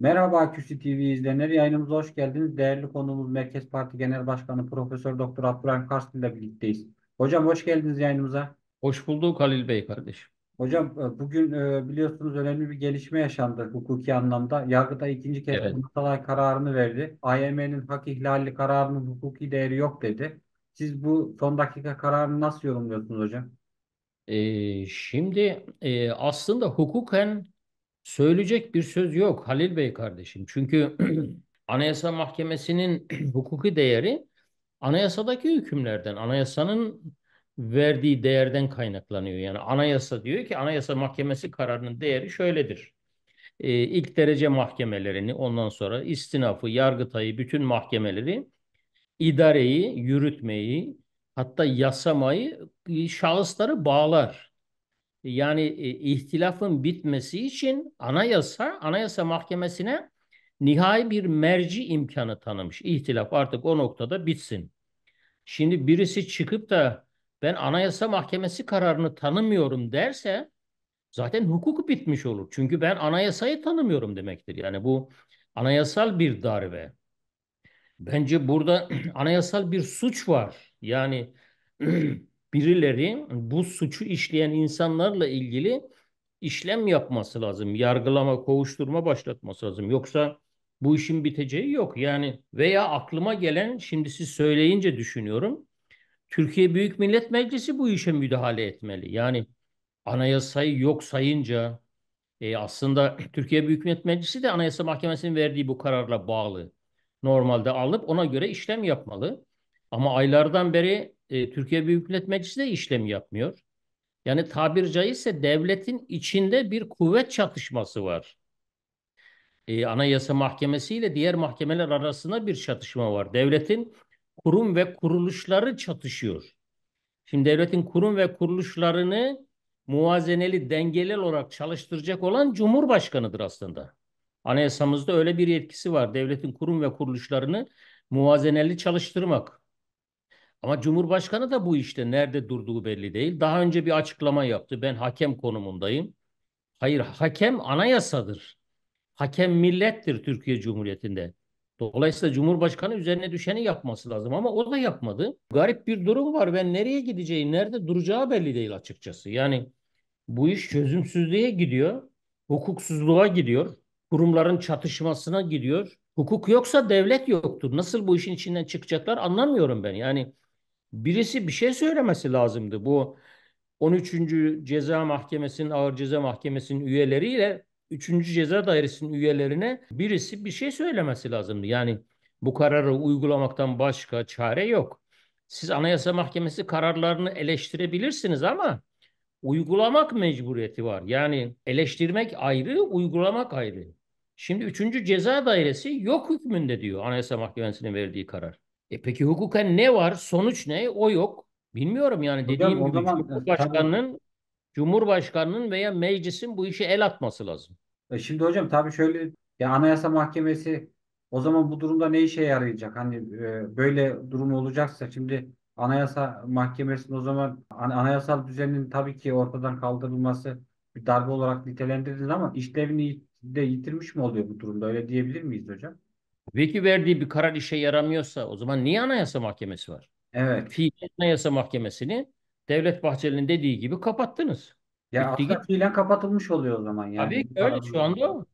Merhaba QC TV izleyenleri. Yayınımıza hoş geldiniz. Değerli konuğumuz Merkez Parti Genel Başkanı Profesör Doktor Abdurrahim Karslı ile birlikteyiz. Hocam hoş geldiniz yayınımıza. Hoş bulduk Halil Bey kardeşim. Hocam e, bugün e, biliyorsunuz önemli bir gelişme yaşandı hukuki anlamda. Yargıda ikinci kez evet. Mutalay kararını verdi. AYM'nin hak ihlali kararının hukuki değeri yok dedi. Siz bu son dakika kararını nasıl yorumluyorsunuz hocam? Ee, şimdi e, aslında hukuken söyleyecek bir söz yok Halil Bey kardeşim. Çünkü Anayasa Mahkemesi'nin hukuki değeri anayasadaki hükümlerden, anayasanın verdiği değerden kaynaklanıyor. Yani anayasa diyor ki Anayasa Mahkemesi kararının değeri şöyledir. Ee, ilk derece mahkemelerini ondan sonra istinafı, yargıtayı, bütün mahkemeleri idareyi, yürütmeyi hatta yasamayı e, şahısları bağlar yani e, ihtilafın bitmesi için anayasa, anayasa mahkemesine nihai bir merci imkanı tanımış. İhtilaf artık o noktada bitsin. Şimdi birisi çıkıp da ben anayasa mahkemesi kararını tanımıyorum derse zaten hukuk bitmiş olur. Çünkü ben anayasayı tanımıyorum demektir. Yani bu anayasal bir darbe. Bence burada anayasal bir suç var. Yani birileri bu suçu işleyen insanlarla ilgili işlem yapması lazım. Yargılama, kovuşturma başlatması lazım. Yoksa bu işin biteceği yok. Yani veya aklıma gelen şimdi siz söyleyince düşünüyorum. Türkiye Büyük Millet Meclisi bu işe müdahale etmeli. Yani anayasayı yok sayınca e, aslında Türkiye Büyük Millet Meclisi de Anayasa Mahkemesi'nin verdiği bu kararla bağlı. Normalde alıp ona göre işlem yapmalı. Ama aylardan beri e, Türkiye Büyük Millet Meclisi de işlem yapmıyor. Yani tabir caizse devletin içinde bir kuvvet çatışması var. E, Anayasa Mahkemesi ile diğer mahkemeler arasında bir çatışma var. Devletin kurum ve kuruluşları çatışıyor. Şimdi devletin kurum ve kuruluşlarını muvazeneli, dengeli olarak çalıştıracak olan Cumhurbaşkanıdır aslında. Anayasamızda öyle bir yetkisi var. Devletin kurum ve kuruluşlarını muvazeneli çalıştırmak. Ama Cumhurbaşkanı da bu işte nerede durduğu belli değil. Daha önce bir açıklama yaptı. Ben hakem konumundayım. Hayır hakem anayasadır. Hakem millettir Türkiye Cumhuriyeti'nde. Dolayısıyla Cumhurbaşkanı üzerine düşeni yapması lazım ama o da yapmadı. Garip bir durum var. Ben nereye gideceği, nerede duracağı belli değil açıkçası. Yani bu iş çözümsüzlüğe gidiyor, hukuksuzluğa gidiyor, kurumların çatışmasına gidiyor. Hukuk yoksa devlet yoktur. Nasıl bu işin içinden çıkacaklar anlamıyorum ben. Yani Birisi bir şey söylemesi lazımdı. Bu 13. Ceza Mahkemesi'nin, Ağır Ceza Mahkemesi'nin üyeleriyle 3. Ceza Dairesi'nin üyelerine birisi bir şey söylemesi lazımdı. Yani bu kararı uygulamaktan başka çare yok. Siz Anayasa Mahkemesi kararlarını eleştirebilirsiniz ama uygulamak mecburiyeti var. Yani eleştirmek ayrı, uygulamak ayrı. Şimdi 3. Ceza Dairesi yok hükmünde diyor Anayasa Mahkemesi'nin verdiği karar. E peki hukuken ne var? Sonuç ne? O yok. Bilmiyorum yani Hocam, dediğim o gibi zaman- e, Cumhurbaşkanının Cumhurbaşkanının veya meclisin bu işe el atması lazım. E şimdi hocam tabii şöyle ya Anayasa Mahkemesi o zaman bu durumda ne işe yarayacak? Hani e, böyle durum olacaksa şimdi Anayasa Mahkemesi'nin o zaman an- anayasal düzenin tabii ki ortadan kaldırılması bir darbe olarak nitelendirilir ama işlevini de yitirmiş mi oluyor bu durumda? Öyle diyebilir miyiz hocam? Veki verdiği bir karar işe yaramıyorsa o zaman niye Anayasa Mahkemesi var? Evet. Fiilen Anayasa Mahkemesi'ni Devlet Bahçeli'nin dediği gibi kapattınız. Ya Bitti aslında fiilen kapatılmış oluyor o zaman yani. Tabii ki öyle şu anda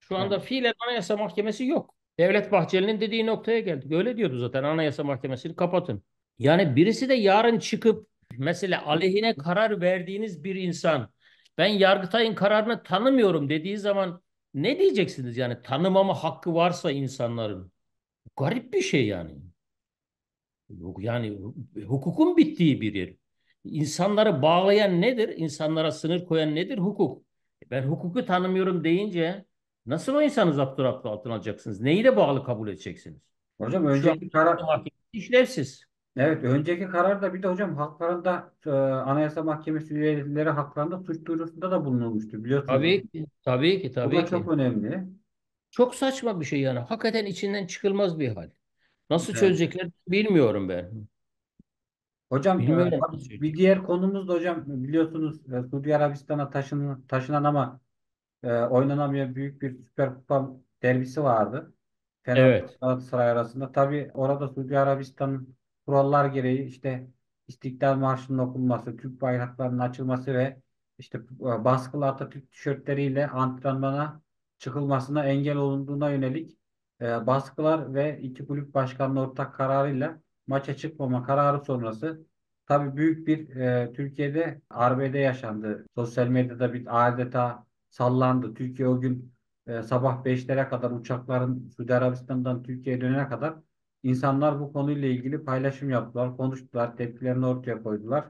Şu anda evet. fiilen Anayasa Mahkemesi yok. Devlet Bahçeli'nin dediği noktaya geldik. Öyle diyordu zaten Anayasa Mahkemesi'ni kapatın. Yani birisi de yarın çıkıp mesela aleyhine karar verdiğiniz bir insan ben Yargıtay'ın kararını tanımıyorum dediği zaman ne diyeceksiniz yani tanımama hakkı varsa insanların garip bir şey yani. Yani hukukun bittiği bir yer. İnsanları bağlayan nedir? İnsanlara sınır koyan nedir? Hukuk. E, ben hukuku tanımıyorum deyince nasıl o insanı zapturapt altına alacaksınız? Neyle bağlı kabul edeceksiniz? Hocam önce karar... Mahkeme işlevsiz. Evet, önceki kararda bir de hocam haklarında e, Anayasa Mahkemesi üyeleri haklarında suç duyurusunda da bulunulmuştu biliyorsunuz. Tabii ki, tabii ki, Bu da ki. çok önemli. Çok saçma bir şey yani. Hakikaten içinden çıkılmaz bir hal. Nasıl Evet. çözecekler bilmiyorum ben. Hocam e, Bilmiyorum bir diğer konumuz da hocam biliyorsunuz e, Suudi Arabistan'a taşın, taşınan ama e, oynanamayan büyük bir Süper Kupa derbisi vardı. Fenerbahçe Evet. Galatasaray arasında. Tabii orada Suudi Arabistan'ın kurallar gereği işte İstiklal Marşı'nın okunması, Türk bayraklarının açılması ve işte e, baskılı Atatürk tişörtleriyle antrenmana çıkılmasına engel olunduğuna yönelik e, baskılar ve iki kulüp başkanının ortak kararıyla maça çıkmama kararı sonrası tabi büyük bir e, Türkiye'de arbede yaşandı. Sosyal medyada bir adeta sallandı. Türkiye o gün e, sabah 5'lere kadar uçakların Suudi Arabistan'dan Türkiye'ye dönene kadar İnsanlar bu konuyla ilgili paylaşım yaptılar, konuştular, tepkilerini ortaya koydular.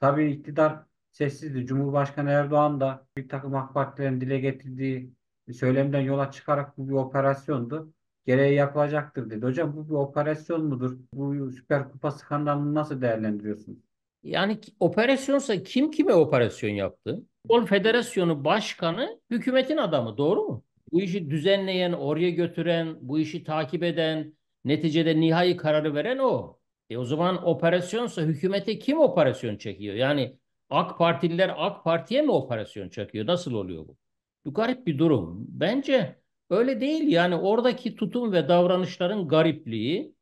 Tabii iktidar sessizdi. Cumhurbaşkanı Erdoğan da bir takım AK Partilerin dile getirdiği söylemden yola çıkarak bu bir operasyondu. Gereği yapılacaktır dedi. Hocam bu bir operasyon mudur? Bu Süper Kupa skandalını nasıl değerlendiriyorsunuz? Yani operasyonsa kim kime operasyon yaptı? Futbol Federasyonu Başkanı hükümetin adamı doğru mu? Bu işi düzenleyen, oraya götüren, bu işi takip eden, Neticede nihai kararı veren o. E o zaman operasyonsa hükümete kim operasyon çekiyor? Yani AK Partililer AK Parti'ye mi operasyon çekiyor? Nasıl oluyor bu? Bu garip bir durum. Bence öyle değil. Yani oradaki tutum ve davranışların garipliği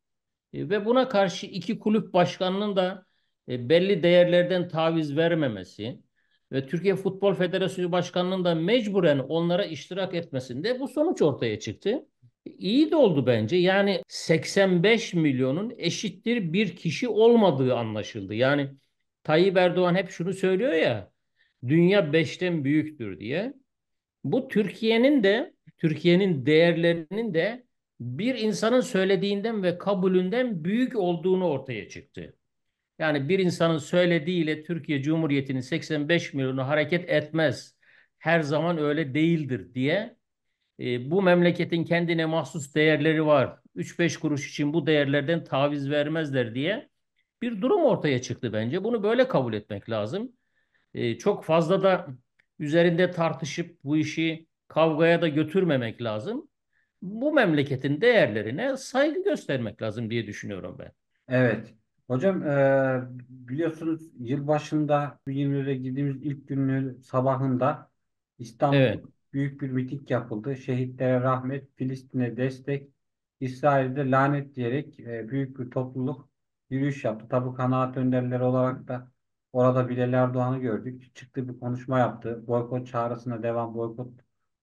e, ve buna karşı iki kulüp başkanının da e, belli değerlerden taviz vermemesi ve Türkiye Futbol Federasyonu Başkanı'nın da mecburen onlara iştirak etmesinde bu sonuç ortaya çıktı. İyi de oldu bence. Yani 85 milyonun eşittir bir kişi olmadığı anlaşıldı. Yani Tayyip Erdoğan hep şunu söylüyor ya. Dünya beşten büyüktür diye. Bu Türkiye'nin de Türkiye'nin değerlerinin de bir insanın söylediğinden ve kabulünden büyük olduğunu ortaya çıktı. Yani bir insanın söylediğiyle Türkiye Cumhuriyeti'nin 85 milyonu hareket etmez. Her zaman öyle değildir diye ee, bu memleketin kendine mahsus değerleri var. 3-5 kuruş için bu değerlerden taviz vermezler diye bir durum ortaya çıktı bence. Bunu böyle kabul etmek lazım. Ee, çok fazla da üzerinde tartışıp bu işi kavgaya da götürmemek lazım. Bu memleketin değerlerine saygı göstermek lazım diye düşünüyorum ben. Evet. Hocam e, biliyorsunuz yıl başında 20'lere girdiğimiz ilk günün sabahında İstanbul evet büyük bir miting yapıldı. Şehitlere rahmet, Filistin'e destek, İsrail'de lanet diyerek e, büyük bir topluluk yürüyüş yaptı. Tabi kanaat önderleri olarak da orada Bilal Erdoğan'ı gördük. Çıktı bir konuşma yaptı. Boykot çağrısına devam, boykot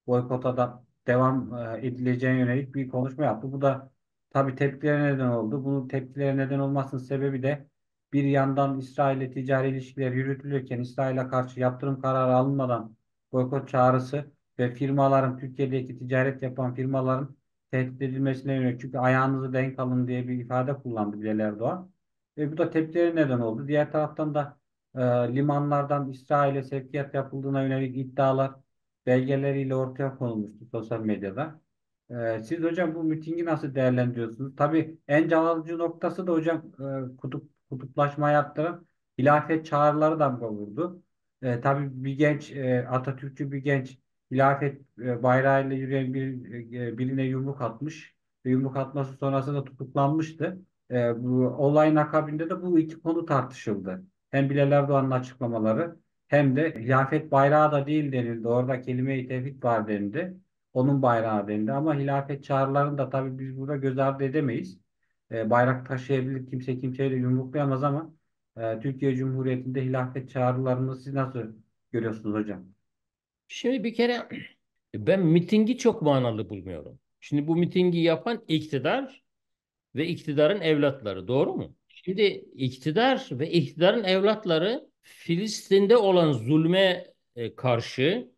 boykota da devam e, edileceğine yönelik bir konuşma yaptı. Bu da tabi tepkilere neden oldu. Bunun tepkilere neden olmasının sebebi de bir yandan İsrail'le ticari ilişkiler yürütülürken İsrail'e karşı yaptırım kararı alınmadan boykot çağrısı ve firmaların Türkiye'deki ticaret yapan firmaların tehdit edilmesine yönelik çünkü ayağınızı denk alın diye bir ifade kullandı Bilal Erdoğan. Ve bu da tepkileri neden oldu. Diğer taraftan da e, limanlardan İsrail'e sevkiyat yapıldığına yönelik iddialar belgeleriyle ortaya konulmuştu sosyal medyada. E, siz hocam bu mitingi nasıl değerlendiriyorsunuz? Tabii en can alıcı noktası da hocam e, kutup, kutuplaşma arttıran hilafet çağrıları da vurdu. E, tabii bir genç e, Atatürkçü bir genç Hilafet e, bayrağıyla yürüyen bir, e, e, birine yumruk atmış. Ve yumruk atması sonrasında tutuklanmıştı. E, bu olayın akabinde de bu iki konu tartışıldı. Hem Bilal Erdoğan'ın açıklamaları hem de hilafet bayrağı da değil denildi. Orada kelime-i tevhid var denildi. Onun bayrağı denildi. Ama hilafet çağrılarını da tabii biz burada göz ardı edemeyiz. E, bayrak taşıyabilir kimse kimseyle yumruklayamaz ama e, Türkiye Cumhuriyeti'nde hilafet çağrılarını siz nasıl görüyorsunuz hocam? Şimdi bir kere ben mitingi çok manalı bulmuyorum. Şimdi bu mitingi yapan iktidar ve iktidarın evlatları doğru mu? Şimdi iktidar ve iktidarın evlatları Filistin'de olan zulme e, karşı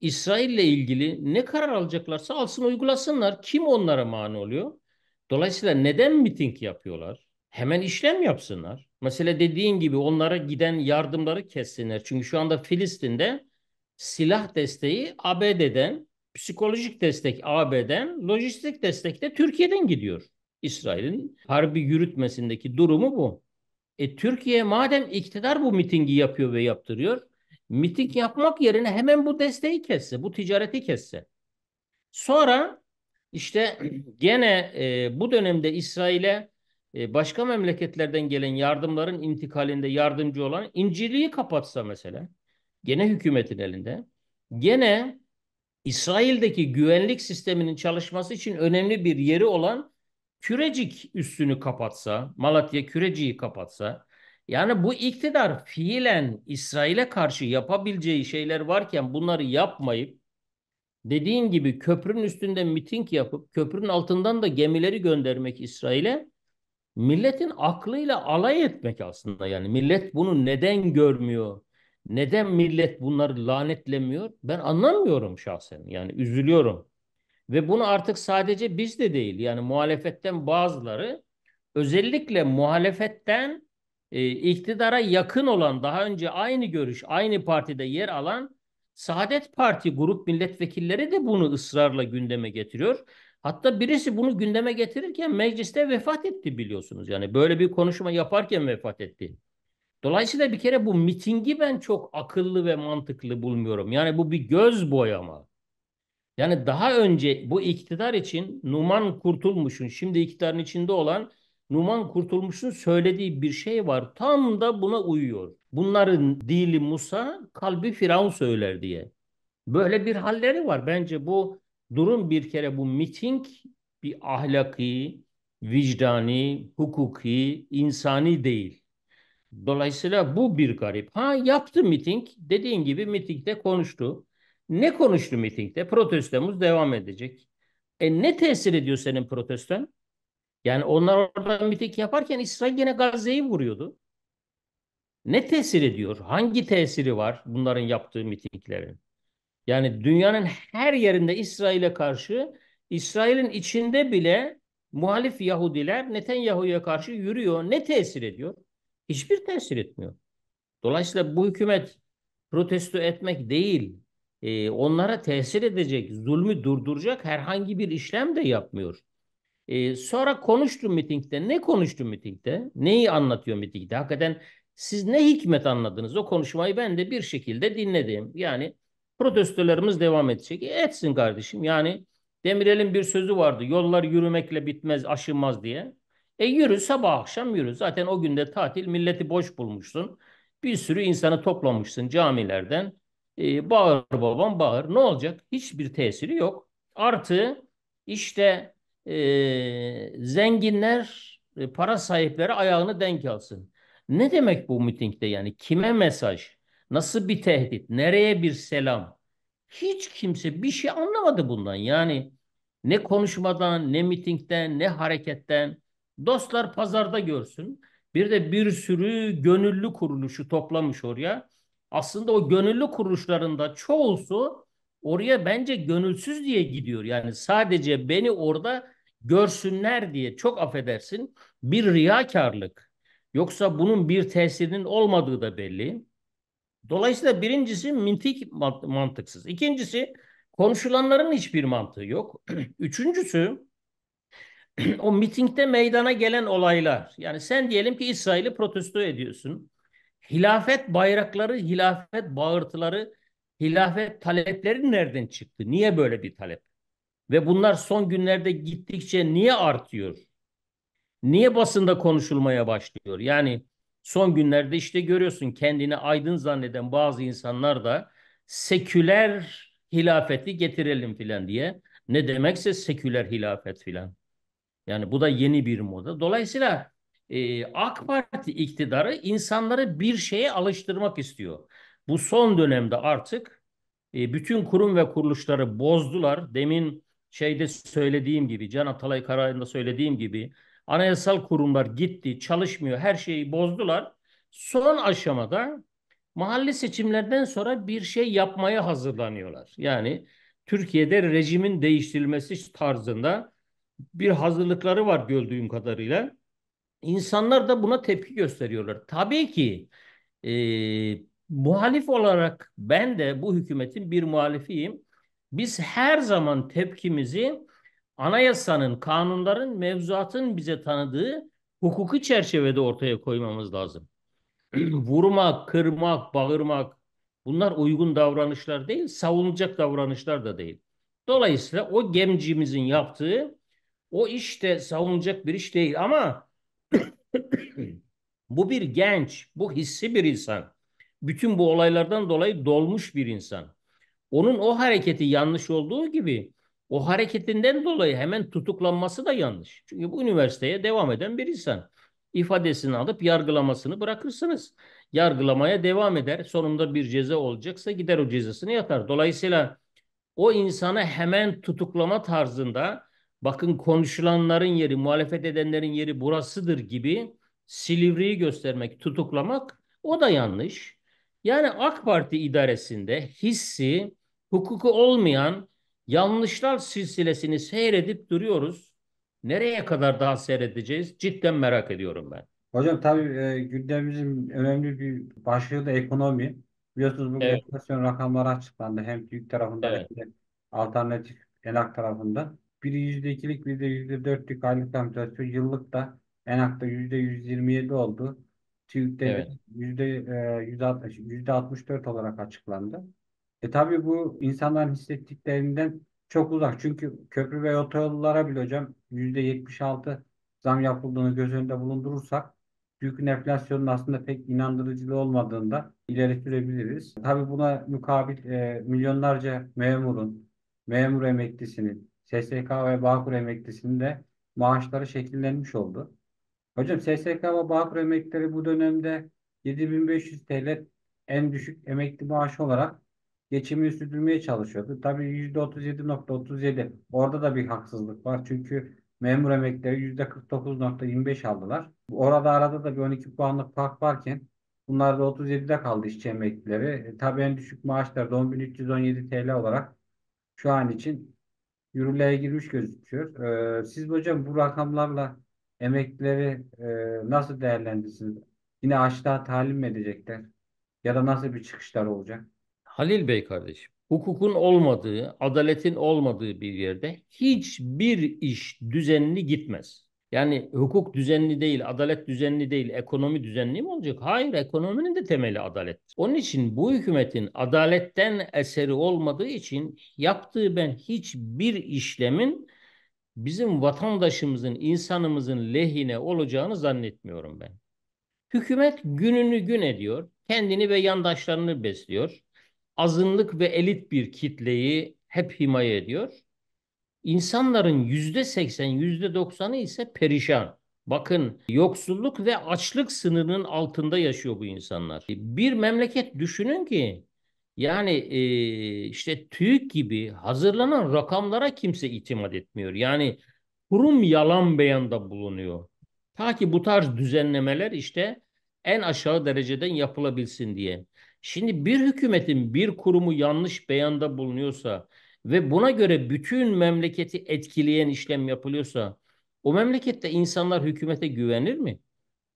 İsrail'le ilgili ne karar alacaklarsa alsın uygulasınlar. Kim onlara mani oluyor? Dolayısıyla neden miting yapıyorlar? Hemen işlem yapsınlar. Mesela dediğin gibi onlara giden yardımları kessinler. Çünkü şu anda Filistin'de silah desteği ABD'den, psikolojik destek ABD'den, lojistik destek de Türkiye'den gidiyor. İsrail'in harbi yürütmesindeki durumu bu. E, Türkiye madem iktidar bu mitingi yapıyor ve yaptırıyor, miting yapmak yerine hemen bu desteği kesse, bu ticareti kesse. Sonra işte gene e, bu dönemde İsrail'e e, başka memleketlerden gelen yardımların intikalinde yardımcı olan İncirli'yi kapatsa mesela gene hükümetin elinde. Gene İsrail'deki güvenlik sisteminin çalışması için önemli bir yeri olan Kürecik üstünü kapatsa, Malatya Küreciği kapatsa, yani bu iktidar fiilen İsrail'e karşı yapabileceği şeyler varken bunları yapmayıp dediğin gibi köprünün üstünde miting yapıp köprünün altından da gemileri göndermek İsrail'e milletin aklıyla alay etmek aslında yani millet bunu neden görmüyor neden millet bunları lanetlemiyor? Ben anlamıyorum şahsen. Yani üzülüyorum. Ve bunu artık sadece biz de değil. Yani muhalefetten bazıları özellikle muhalefetten e, iktidara yakın olan daha önce aynı görüş, aynı partide yer alan Saadet Parti grup milletvekilleri de bunu ısrarla gündeme getiriyor. Hatta birisi bunu gündeme getirirken mecliste vefat etti biliyorsunuz. Yani böyle bir konuşma yaparken vefat etti. Dolayısıyla bir kere bu mitingi ben çok akıllı ve mantıklı bulmuyorum. Yani bu bir göz boyama. Yani daha önce bu iktidar için Numan Kurtulmuş'un şimdi iktidarın içinde olan Numan Kurtulmuş'un söylediği bir şey var. Tam da buna uyuyor. Bunların dili Musa, kalbi Firavun söyler diye. Böyle bir halleri var. Bence bu durum bir kere bu miting bir ahlaki, vicdani, hukuki, insani değil. Dolayısıyla bu bir garip. Ha yaptı miting. Dediğin gibi mitingde konuştu. Ne konuştu mitingde? Protestomuz devam edecek. E ne tesir ediyor senin proteston? Yani onlar orada miting yaparken İsrail yine Gazze'yi vuruyordu. Ne tesir ediyor? Hangi tesiri var bunların yaptığı mitinglerin? Yani dünyanın her yerinde İsrail'e karşı, İsrail'in içinde bile muhalif Yahudiler Netanyahu'ya karşı yürüyor. Ne tesir ediyor? Hiçbir tesir etmiyor. Dolayısıyla bu hükümet protesto etmek değil, e, onlara tesir edecek, zulmü durduracak herhangi bir işlem de yapmıyor. E, sonra konuştum mitingde. Ne konuştum mitingde? Neyi anlatıyor mitingde? Hakikaten siz ne hikmet anladınız? O konuşmayı ben de bir şekilde dinledim. Yani protestolarımız devam edecek. E, etsin kardeşim. Yani Demirel'in bir sözü vardı. Yollar yürümekle bitmez, aşınmaz diye. E yürü sabah akşam yürü. Zaten o günde tatil milleti boş bulmuşsun. Bir sürü insanı toplamışsın camilerden. E, bağır babam bağır. Ne olacak? Hiçbir tesiri yok. Artı işte e, zenginler e, para sahipleri ayağını denk alsın. Ne demek bu mitingde yani? Kime mesaj? Nasıl bir tehdit? Nereye bir selam? Hiç kimse bir şey anlamadı bundan. Yani ne konuşmadan, ne mitingden, ne hareketten Dostlar pazarda görsün. Bir de bir sürü gönüllü kuruluşu toplamış oraya. Aslında o gönüllü kuruluşlarında çoğusu oraya bence gönülsüz diye gidiyor. Yani sadece beni orada görsünler diye çok affedersin bir riyakarlık. Yoksa bunun bir tesirinin olmadığı da belli. Dolayısıyla birincisi mintik mantıksız. İkincisi konuşulanların hiçbir mantığı yok. Üçüncüsü o mitingde meydana gelen olaylar. Yani sen diyelim ki İsrail'i protesto ediyorsun. Hilafet bayrakları, hilafet bağırtıları, hilafet talepleri nereden çıktı? Niye böyle bir talep? Ve bunlar son günlerde gittikçe niye artıyor? Niye basında konuşulmaya başlıyor? Yani son günlerde işte görüyorsun kendini aydın zanneden bazı insanlar da seküler hilafeti getirelim filan diye. Ne demekse seküler hilafet filan. Yani bu da yeni bir moda. Dolayısıyla e, AK Parti iktidarı insanları bir şeye alıştırmak istiyor. Bu son dönemde artık e, bütün kurum ve kuruluşları bozdular. Demin şeyde söylediğim gibi, Can Atalay kararında söylediğim gibi anayasal kurumlar gitti, çalışmıyor, her şeyi bozdular. Son aşamada mahalle seçimlerden sonra bir şey yapmaya hazırlanıyorlar. Yani Türkiye'de rejimin değiştirilmesi tarzında bir hazırlıkları var gördüğüm kadarıyla. İnsanlar da buna tepki gösteriyorlar. Tabii ki e, muhalif olarak ben de bu hükümetin bir muhalifiyim. Biz her zaman tepkimizi anayasanın, kanunların, mevzuatın bize tanıdığı hukuki çerçevede ortaya koymamız lazım. Vurmak, kırmak, bağırmak bunlar uygun davranışlar değil, savunulacak davranışlar da değil. Dolayısıyla o gemcimizin yaptığı o işte savunacak bir iş değil ama bu bir genç, bu hissi bir insan. Bütün bu olaylardan dolayı dolmuş bir insan. Onun o hareketi yanlış olduğu gibi o hareketinden dolayı hemen tutuklanması da yanlış. Çünkü bu üniversiteye devam eden bir insan. ifadesini alıp yargılamasını bırakırsınız. Yargılamaya devam eder. Sonunda bir ceza olacaksa gider o cezasını yatar. Dolayısıyla o insana hemen tutuklama tarzında bakın konuşulanların yeri, muhalefet edenlerin yeri burasıdır gibi Silivri'yi göstermek, tutuklamak o da yanlış. Yani AK Parti idaresinde hissi, hukuku olmayan yanlışlar silsilesini seyredip duruyoruz. Nereye kadar daha seyredeceğiz? Cidden merak ediyorum ben. Hocam tabii e, gündemimizin önemli bir başlığı da ekonomi. Biliyorsunuz bu evet. enflasyon rakamları açıklandı. Hem TÜİK tarafında evet. hem de alternatif ENAK tarafında. Biri %2'lik bir de %4'lük aylık enflasyon yıllık da en Enak'ta %127 oldu. TÜİK'te evet. yüzde %60, e, %64 olarak açıklandı. E tabi bu insanların hissettiklerinden çok uzak. Çünkü köprü ve otoyollara bile hocam %76 zam yapıldığını göz önünde bulundurursak büyük enflasyonun aslında pek inandırıcılığı olmadığında ileri sürebiliriz. Tabi buna mukabil e, milyonlarca memurun, memur emeklisinin, SSK ve Bağkur emeklisinin de maaşları şekillenmiş oldu. Hocam SSK ve Bağkur emeklileri bu dönemde 7500 TL en düşük emekli maaşı olarak geçimini sürdürmeye çalışıyordu. Tabii %37.37 orada da bir haksızlık var. Çünkü memur emeklileri %49.25 aldılar. Orada arada da bir 12 puanlık fark varken bunlar da 37'de kaldı işçi emeklileri. E, tabii en düşük maaşlar da 10.317 TL olarak şu an için yürürlüğe girmiş gözüküyor. E, siz hocam bu rakamlarla emeklileri e, nasıl değerlendirirsiniz? Yine aşağı talim mi edecekler? Ya da nasıl bir çıkışlar olacak? Halil Bey kardeşim, hukukun olmadığı, adaletin olmadığı bir yerde hiçbir iş düzenli gitmez. Yani hukuk düzenli değil, adalet düzenli değil, ekonomi düzenli mi olacak? Hayır, ekonominin de temeli adalet. Onun için bu hükümetin adaletten eseri olmadığı için yaptığı ben hiçbir işlemin bizim vatandaşımızın, insanımızın lehine olacağını zannetmiyorum ben. Hükümet gününü gün ediyor, kendini ve yandaşlarını besliyor. Azınlık ve elit bir kitleyi hep himaye ediyor İnsanların yüzde seksen, yüzde doksanı ise perişan. Bakın yoksulluk ve açlık sınırının altında yaşıyor bu insanlar. Bir memleket düşünün ki yani e, işte TÜİK gibi hazırlanan rakamlara kimse itimat etmiyor. Yani kurum yalan beyanda bulunuyor. Ta ki bu tarz düzenlemeler işte en aşağı dereceden yapılabilsin diye. Şimdi bir hükümetin bir kurumu yanlış beyanda bulunuyorsa ve buna göre bütün memleketi etkileyen işlem yapılıyorsa o memlekette insanlar hükümete güvenir mi?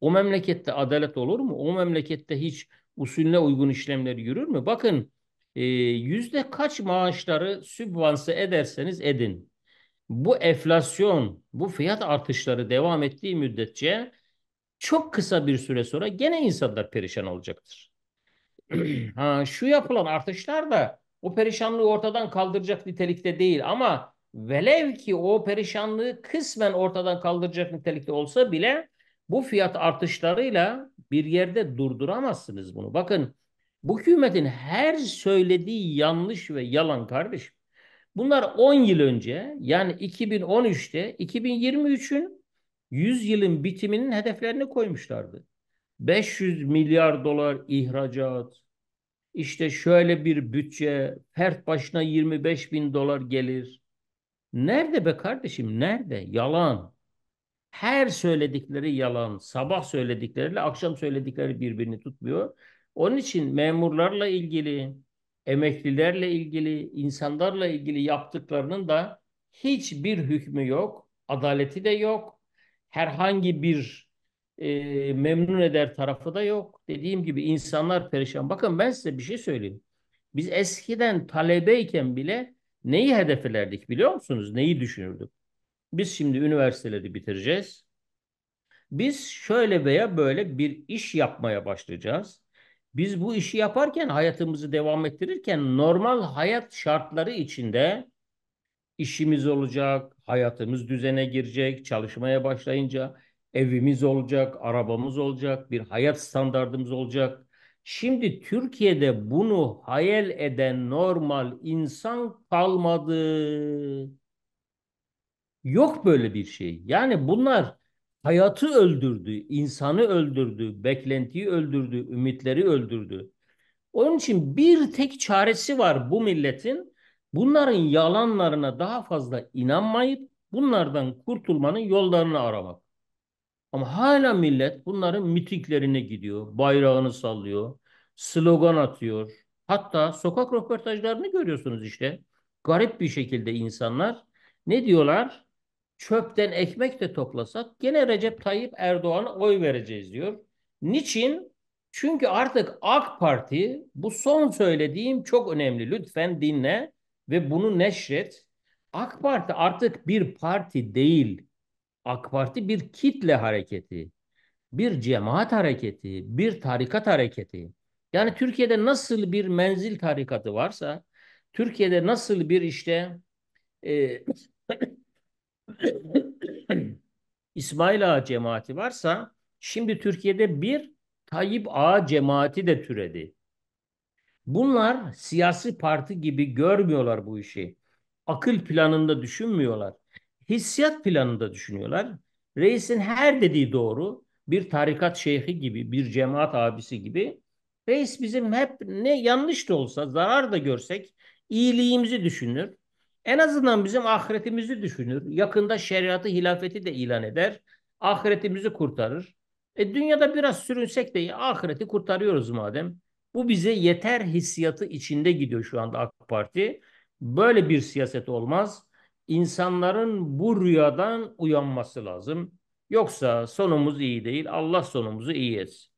O memlekette adalet olur mu? O memlekette hiç usulüne uygun işlemler yürür mü? Bakın e, yüzde kaç maaşları sübvanse ederseniz edin. Bu enflasyon, bu fiyat artışları devam ettiği müddetçe çok kısa bir süre sonra gene insanlar perişan olacaktır. ha, şu yapılan artışlar da o perişanlığı ortadan kaldıracak nitelikte değil ama velev ki o perişanlığı kısmen ortadan kaldıracak nitelikte olsa bile bu fiyat artışlarıyla bir yerde durduramazsınız bunu. Bakın bu hükümetin her söylediği yanlış ve yalan kardeşim. Bunlar 10 yıl önce yani 2013'te 2023'ün 100 yılın bitiminin hedeflerini koymuşlardı. 500 milyar dolar ihracat, işte şöyle bir bütçe, fert başına 25 bin dolar gelir. Nerede be kardeşim, nerede? Yalan. Her söyledikleri yalan. Sabah söyledikleriyle akşam söyledikleri birbirini tutmuyor. Onun için memurlarla ilgili, emeklilerle ilgili, insanlarla ilgili yaptıklarının da hiçbir hükmü yok. Adaleti de yok. Herhangi bir e, memnun eder tarafı da yok. Dediğim gibi insanlar perişan. Bakın ben size bir şey söyleyeyim. Biz eskiden talebeyken bile neyi hedeflerdik biliyor musunuz? Neyi düşünürdük? Biz şimdi üniversiteleri bitireceğiz. Biz şöyle veya böyle bir iş yapmaya başlayacağız. Biz bu işi yaparken, hayatımızı devam ettirirken normal hayat şartları içinde işimiz olacak, hayatımız düzene girecek, çalışmaya başlayınca evimiz olacak, arabamız olacak, bir hayat standartımız olacak. Şimdi Türkiye'de bunu hayal eden normal insan kalmadı. Yok böyle bir şey. Yani bunlar hayatı öldürdü, insanı öldürdü, beklentiyi öldürdü, ümitleri öldürdü. Onun için bir tek çaresi var bu milletin. Bunların yalanlarına daha fazla inanmayıp bunlardan kurtulmanın yollarını aramak. Ama hala millet bunların mitinglerine gidiyor, bayrağını sallıyor, slogan atıyor. Hatta sokak röportajlarını görüyorsunuz işte. Garip bir şekilde insanlar ne diyorlar? Çöpten ekmek de toplasak gene Recep Tayyip Erdoğan'a oy vereceğiz diyor. Niçin? Çünkü artık AK Parti bu son söylediğim çok önemli. Lütfen dinle ve bunu neşret. AK Parti artık bir parti değil AK Parti bir kitle hareketi, bir cemaat hareketi, bir tarikat hareketi. Yani Türkiye'de nasıl bir menzil tarikatı varsa, Türkiye'de nasıl bir işte e, İsmail Ağa cemaati varsa, şimdi Türkiye'de bir Tayyip Ağa cemaati de türedi. Bunlar siyasi parti gibi görmüyorlar bu işi. Akıl planında düşünmüyorlar hissiyat planında düşünüyorlar. Reisin her dediği doğru. Bir tarikat şeyhi gibi, bir cemaat abisi gibi. Reis bizim hep ne yanlış da olsa, zarar da görsek iyiliğimizi düşünür. En azından bizim ahiretimizi düşünür. Yakında şeriatı, hilafeti de ilan eder. Ahiretimizi kurtarır. E dünyada biraz sürünsek de ahireti kurtarıyoruz madem. Bu bize yeter hissiyatı içinde gidiyor şu anda AK Parti. Böyle bir siyaset olmaz insanların bu rüyadan uyanması lazım. Yoksa sonumuz iyi değil. Allah sonumuzu iyi etsin.